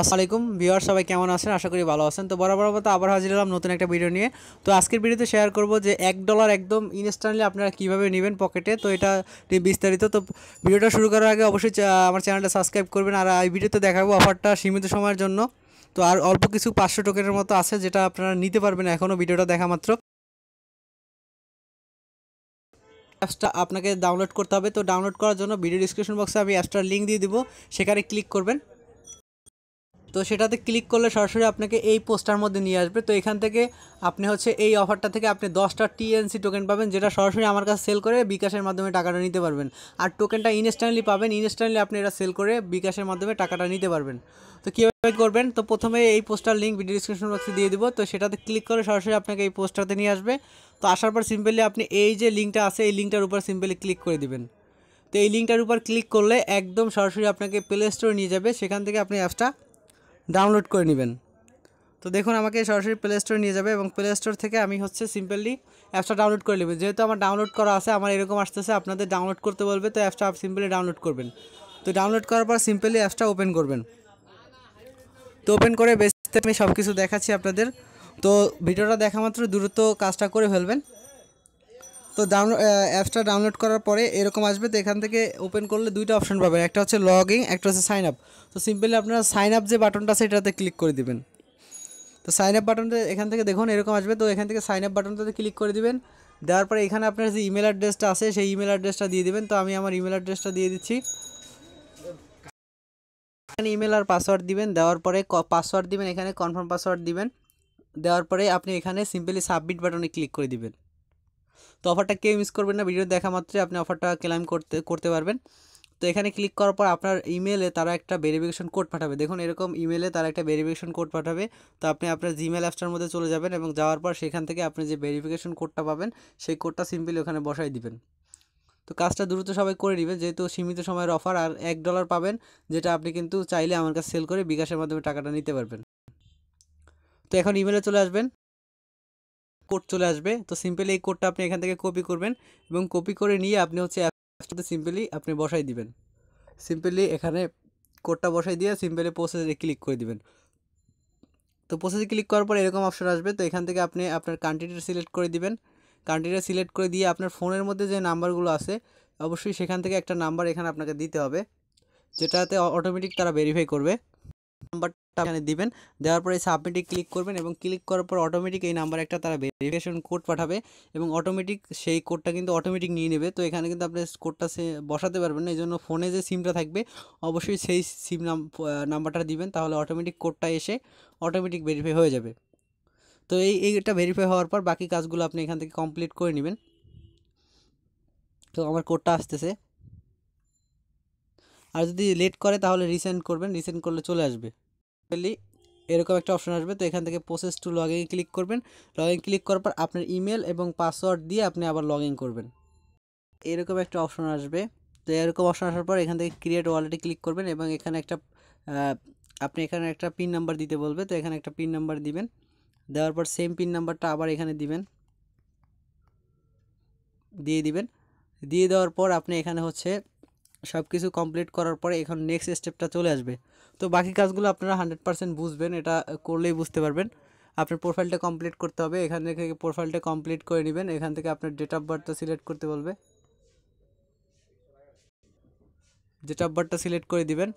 আসসালামাইকুম ভিওয়ার সবাই কেমন আছেন আশা করি ভালো আছেন তো বরাবর মতো আবার হাজির হলাম নতুন একটা ভিডিও নিয়ে তো আজকের ভিডিওতে শেয়ার করব যে এক ডলার একদম ইনস্ট্যান্টলি আপনারা কীভাবে নেবেন পকেটে তো এটা বিস্তারিত তো ভিডিওটা শুরু করার আগে অবশ্যই আমার চ্যানেলটা সাবস্ক্রাইব করবেন আর এই ভিডিওতে দেখাবো অফারটা সীমিত সময়ের জন্য তো আর অল্প কিছু পাঁচশো টোকেনের মতো আছে যেটা আপনারা নিতে পারবেন এখনও ভিডিওটা দেখা মাত্র অ্যাপসটা আপনাকে ডাউনলোড করতে হবে তো ডাউনলোড করার জন্য ভিডিও ডিসক্রিপশন বক্সে আমি অ্যাপসটার লিঙ্ক দিয়ে দিব সেখানে ক্লিক করবেন তো সেটাতে ক্লিক করলে সরাসরি আপনাকে এই পোস্টার মধ্যে নিয়ে আসবে তো এখান থেকে আপনি হচ্ছে এই অফারটা থেকে আপনি দশটা টিএনসি টোকেন পাবেন যেটা সরাসরি আমার কাছে সেল করে বিকাশের মাধ্যমে টাকাটা নিতে পারবেন আর টোকেনটা ইনস্ট্যান্টলি পাবেন ইনস্ট্যান্টলি আপনি এটা সেল করে বিকাশের মাধ্যমে টাকাটা নিতে পারবেন তো কীভাবে করবেন তো প্রথমে এই পোস্টার লিঙ্ক ভিডিও ডিসক্রিপশন বক্সে দিয়ে দিব তো সেটাতে ক্লিক করে সরাসরি আপনাকে এই পোস্টারতে নিয়ে আসবে তো আসার পর সিম্পলি আপনি এই যে লিঙ্কটা আছে এই লিঙ্কটার উপর সিম্পলি ক্লিক করে দেবেন তো এই লিঙ্কটার উপর ক্লিক করলে একদম সরাসরি আপনাকে প্লে স্টোরে নিয়ে যাবে সেখান থেকে আপনি অ্যাপসটা ডাউনলোড করে নেবেন তো দেখুন আমাকে সরাসরি প্লে স্টোরে নিয়ে যাবে এবং প্লে স্টোর থেকে আমি হচ্ছে সিম্পলি অ্যাপসটা ডাউনলোড করে নেবেন যেহেতু আমার ডাউনলোড করা আছে আমার এরকম আসতেছে আপনাদের ডাউনলোড করতে বলবে তো অ্যাপসটা সিম্পলি ডাউনলোড করবেন তো ডাউনলোড করার পর সিম্পলি অ্যাপসটা ওপেন করবেন তো ওপেন করে বেসতে আমি সব কিছু দেখাচ্ছি আপনাদের তো ভিডিওটা দেখা মাত্র দ্রুত কাজটা করে ফেলবেন তো ডাউনলোড অ্যাপসটা ডাউনলোড করার পরে এরকম আসবে তো এখান থেকে ওপেন করলে দুইটা অপশন পাবেন একটা হচ্ছে লগ ইন একটা হচ্ছে সাইন আপ তো সিম্পলি আপনারা সাইন আপ যে বাটনটা আছে এটাতে ক্লিক করে দিবেন তো সাইন আপ বাটনটা এখান থেকে দেখুন এরকম আসবে তো এখান থেকে সাইন আপ বাটনটাতে ক্লিক করে দিবেন দেওয়ার পরে এখানে আপনার যে ইমেল অ্যাড্রেসটা আছে সেই ইমেল অ্যাড্রেসটা দিয়ে দিবেন তো আমি আমার ইমেল অ্যাড্রেসটা দিয়ে দিচ্ছি এখানে ইমেল আর পাসওয়ার্ড দিবেন দেওয়ার পরে পাসওয়ার্ড দিবেন এখানে কনফার্ম পাসওয়ার্ড দিবেন দেওয়ার পরে আপনি এখানে সিম্পলি সাবমিট বাটনে ক্লিক করে দিবেন তো অফারটা কেউ মিস করবেন না ভিডিও দেখা মাত্রই আপনি অফারটা ক্লেম করতে করতে পারবেন তো এখানে ক্লিক করার পর আপনার ইমেলে তারা একটা ভেরিফিকেশন কোড পাঠাবে দেখুন এরকম ইমেলে তারা একটা ভেরিফিকেশন কোড পাঠাবে তো আপনি আপনার জিমেল অ্যাপসটার মধ্যে চলে যাবেন এবং যাওয়ার পর সেখান থেকে আপনি যে ভেরিফিকেশন কোডটা পাবেন সেই কোডটা সিম্পলি ওখানে বসাই দিবেন তো কাজটা দ্রুত সবাই করে নেবেন যেহেতু সীমিত সময়ের অফার আর এক ডলার পাবেন যেটা আপনি কিন্তু চাইলে আমার কাছে সেল করে বিকাশের মাধ্যমে টাকাটা নিতে পারবেন তো এখন ইমেলে চলে আসবেন কোড চলে আসবে তো সিম্পলি এই কোডটা আপনি এখান থেকে কপি করবেন এবং কপি করে নিয়ে আপনি হচ্ছে অ্যাপসটাতে সিম্পলি আপনি বসাই দিবেন সিম্পলি এখানে কোডটা বসাই দিয়ে সিম্পলি প্রসেসে ক্লিক করে দিবেন তো প্রসেসে ক্লিক করার পর এরকম অপশন আসবে তো এখান থেকে আপনি আপনার কান্ট্রিটা সিলেক্ট করে দিবেন কান্ট্রিটা সিলেক্ট করে দিয়ে আপনার ফোনের মধ্যে যে নাম্বারগুলো আছে অবশ্যই সেখান থেকে একটা নাম্বার এখানে আপনাকে দিতে হবে যেটাতে অটোমেটিক তারা ভেরিফাই করবে নাম্বার এখানে দিবেন দেওয়ার পরে সাবমিটে ক্লিক করবেন এবং ক্লিক করার পর অটোমেটিক এই নাম্বার একটা তারা ভেরিফিকেশন কোড পাঠাবে এবং অটোমেটিক সেই কোডটা কিন্তু অটোমেটিক নিয়ে নেবে তো এখানে কিন্তু আপনি কোডটা সে বসাতে পারবেন না এই জন্য ফোনে যে সিমটা থাকবে অবশ্যই সেই সিম নাম্বারটা দিবেন তাহলে অটোমেটিক কোডটা এসে অটোমেটিক ভেরিফাই হয়ে যাবে তো এই এইটা ভেরিফাই হওয়ার পর বাকি কাজগুলো আপনি এখান থেকে কমপ্লিট করে নেবেন তো আমার কোডটা আসতেছে আর যদি লেট করে তাহলে রিসেন্ড করবেন রিসেন্ড করলে চলে আসবে এরকম একটা অপশন আসবে তো এখান থেকে process to log in click করবেন লগ ইন ক্লিক করার পর আপনার ইমেল এবং পাসওয়ার্ড দিয়ে আপনি আবার লগ ইন করবেন এরকম একটা অপশন আসবে তো এরকম অপশন আসার পর এখান থেকে ক্রিয়েট ওয়ালেটে ক্লিক করবেন এবং এখানে একটা আপনি এখানে একটা পিন নাম্বার দিতে বলবে তো এখানে একটা পিন নাম্বার দিবেন দেওয়ার পর সেম পিন নাম্বারটা আবার এখানে দিবেন দিয়ে দিবেন দিয়ে দেওয়ার পর আপনি এখানে হচ্ছে সব কিছু কমপ্লিট করার পরে এখন নেক্সট স্টেপটা চলে আসবে তো বাকি কাজগুলো আপনারা হান্ড্রেড পারসেন্ট বুঝবেন এটা করলেই বুঝতে পারবেন আপনার প্রোফাইলটা কমপ্লিট করতে হবে এখান থেকে প্রোফাইলটা কমপ্লিট করে নেবেন এখান থেকে আপনার ডেট অফ বার্থটা সিলেক্ট করতে বলবে ডেট অফ বার্থটা সিলেক্ট করে দিবেন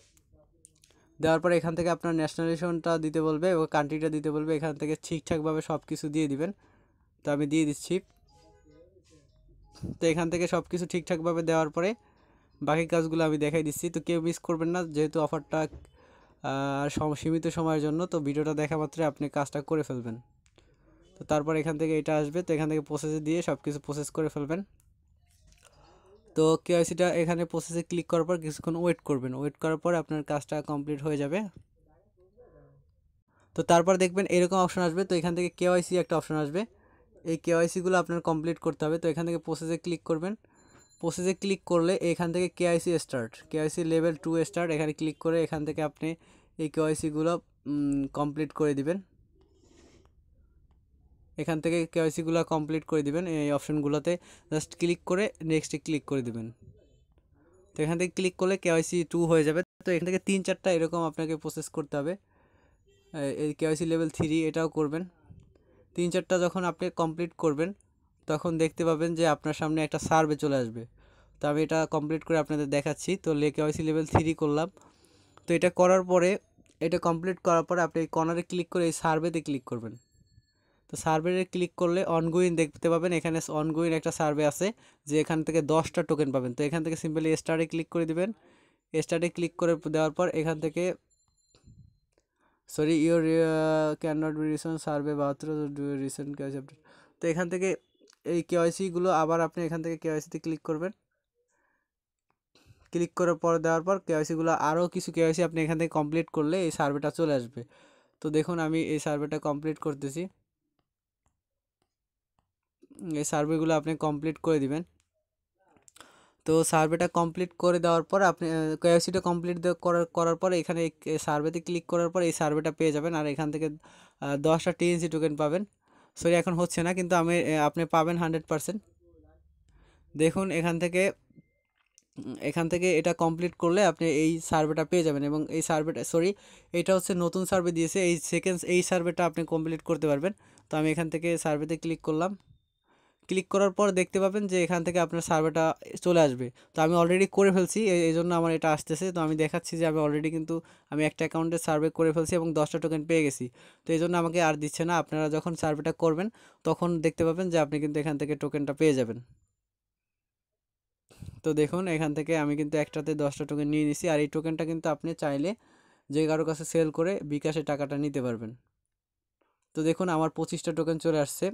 দেওয়ার পর এখান থেকে আপনার ন্যাশনালাইজেশনটা দিতে বলবে ও কান্ট্রিটা দিতে বলবে এখান থেকে ঠিকঠাকভাবে সব কিছু দিয়ে দিবেন তো আমি দিয়ে দিচ্ছি তো এখান থেকে সব কিছু ঠিকঠাকভাবে দেওয়ার পরে বাকি কাজগুলো আমি দেখাই দিচ্ছি তো কেউ মিস করবেন না যেহেতু অফারটা সীমিত সময়ের জন্য তো ভিডিওটা দেখা মাত্রই আপনি কাজটা করে ফেলবেন তো তারপর এখান থেকে এটা আসবে তো এখান থেকে প্রসেসে দিয়ে সব কিছু প্রসেস করে ফেলবেন তো কেওয়াইসিটা এখানে প্রসেসে ক্লিক করার পর কিছুক্ষণ ওয়েট করবেন ওয়েট করার পর আপনার কাজটা কমপ্লিট হয়ে যাবে তো তারপর দেখবেন এরকম অপশন আসবে তো এখান থেকে কেওয়াইসি একটা অপশন আসবে এই কেওয়াইসিগুলো আপনার কমপ্লিট করতে হবে তো এখান থেকে প্রসেসে ক্লিক করবেন প্রসেসে ক্লিক করলে এখান থেকে KYC start KYC level two start এখানে ক্লিক করে এখান থেকে আপনি এই কেআইসিগুলো কমপ্লিট করে দিবেন এখান থেকে কেআইসিগুলো কমপ্লিট করে দিবেন এই অপশানগুলোতে জাস্ট ক্লিক করে নেক্সটে ক্লিক করে দিবেন তো এখান থেকে ক্লিক করলে কেআইসি টু হয়ে যাবে তো এখান থেকে তিন চারটা এরকম আপনাকে প্রসেস করতে হবে এই কেআইসি লেভেল থ্রি এটাও করবেন তিন চারটা যখন আপনি কমপ্লিট করবেন তখন দেখতে পাবেন যে আপনার সামনে একটা সার্ভে চলে আসবে তো আমি এটা কমপ্লিট করে আপনাদের দেখাচ্ছি তো লেকেওয়াইসি লেভেল থ্রি করলাম তো এটা করার পরে এটা কমপ্লিট করার পরে আপনি এই কর্নারে ক্লিক করে এই সার্ভেতে ক্লিক করবেন তো সার্ভেতে ক্লিক করলে অনগোয়িং দেখতে পাবেন এখানে অনগোয়িং একটা সার্ভে আছে যে এখান থেকে দশটা টোকেন পাবেন তো এখান থেকে সিম্পলি স্টারে ক্লিক করে দিবেন স্টারে ক্লিক করে দেওয়ার পর এখান থেকে sorry your can not be recent survey বাহাত্তর রিসেন্ট ক্যাশ আপডেট তো এখান থেকে এই কেওয়াইসিগুলো আবার আপনি এখান থেকে কেওয়াইসিতে ক্লিক করবেন ক্লিক করার পর দেওয়ার পর কেওয়াইসিগুলো আরও কিছু কেওয়াইসি আপনি এখান থেকে কমপ্লিট করলে এই সার্ভেটা চলে আসবে তো দেখুন আমি এই সার্ভেটা কমপ্লিট করতেছি এই সার্ভেগুলো আপনি কমপ্লিট করে দিবেন তো সার্ভেটা কমপ্লিট করে দেওয়ার পর আপনি কেওয়াইসিটা কমপ্লিট করার করার পর এখানে সার্ভেতে ক্লিক করার পর এই সার্ভেটা পেয়ে যাবেন আর এখান থেকে দশটা টিএনসি টোকেন পাবেন সরি এখন হচ্ছে না কিন্তু আমি আপনি পাবেন হান্ড্রেড পারসেন্ট দেখুন এখান থেকে এখান থেকে এটা কমপ্লিট করলে আপনি এই সার্ভেটা পেয়ে যাবেন এবং এই সার্ভেটা সরি এটা হচ্ছে নতুন সার্ভে দিয়েছে এই সেকেন্ড এই সার্ভেটা আপনি কমপ্লিট করতে পারবেন তো আমি এখান থেকে সার্ভেতে ক্লিক করলাম ক্লিক করার পর দেখতে পাবেন যে এখান থেকে আপনার সার্ভেটা চলে আসবে তো আমি অলরেডি করে ফেলছি এই জন্য আমার এটা আসতেছে তো আমি দেখাচ্ছি যে আমি অলরেডি কিন্তু আমি একটা অ্যাকাউন্টে সার্ভে করে ফেলছি এবং দশটা টোকেন পেয়ে গেছি তো এই জন্য আমাকে আর দিচ্ছে না আপনারা যখন সার্ভেটা করবেন তখন দেখতে পাবেন যে আপনি কিন্তু এখান থেকে টোকেনটা পেয়ে যাবেন তো দেখুন এখান থেকে আমি কিন্তু একটাতে দশটা টোকেন নিয়ে নিছি আর এই টোকেনটা কিন্তু আপনি চাইলে যে কারো কাছে সেল করে বিকাশে টাকাটা নিতে পারবেন তো দেখুন আমার পঁচিশটা টোকেন চলে আসছে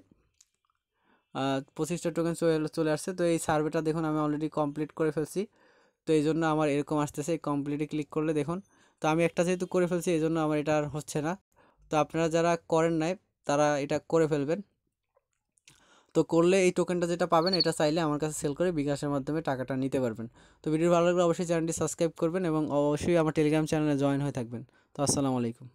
পঁচিশটা টোকেন চলে আসছে তো এই সার্ভেটা দেখুন আমি অলরেডি কমপ্লিট করে ফেলছি তো এই জন্য আমার এরকম আসতেছে কমপ্লিটে ক্লিক করলে দেখুন তো আমি একটা যেহেতু করে ফেলছি এই জন্য আমার এটা আর হচ্ছে না তো আপনারা যারা করেন নাই তারা এটা করে ফেলবেন তো করলে এই টোকেনটা যেটা পাবেন এটা চাইলে আমার কাছে সেল করে বিকাশের মাধ্যমে টাকাটা নিতে পারবেন তো ভিডিও ভালো লাগলে অবশ্যই চ্যানেলটি সাবস্ক্রাইব করবেন এবং অবশ্যই আমার টেলিগ্রাম চ্যানেলে জয়েন হয়ে থাকবেন তো আসসালামু আলাইকুম